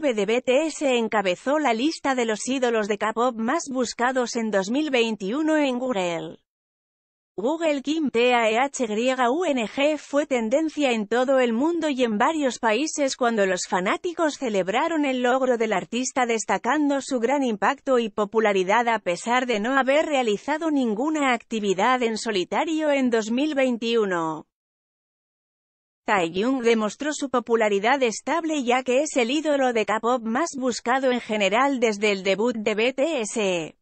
V de BTS encabezó la lista de los ídolos de K-pop más buscados en 2021 en Google. Google Kim TAEHYUNG fue tendencia en todo el mundo y en varios países cuando los fanáticos celebraron el logro del artista destacando su gran impacto y popularidad a pesar de no haber realizado ninguna actividad en solitario en 2021. Taeyong demostró su popularidad estable ya que es el ídolo de K-pop más buscado en general desde el debut de BTS.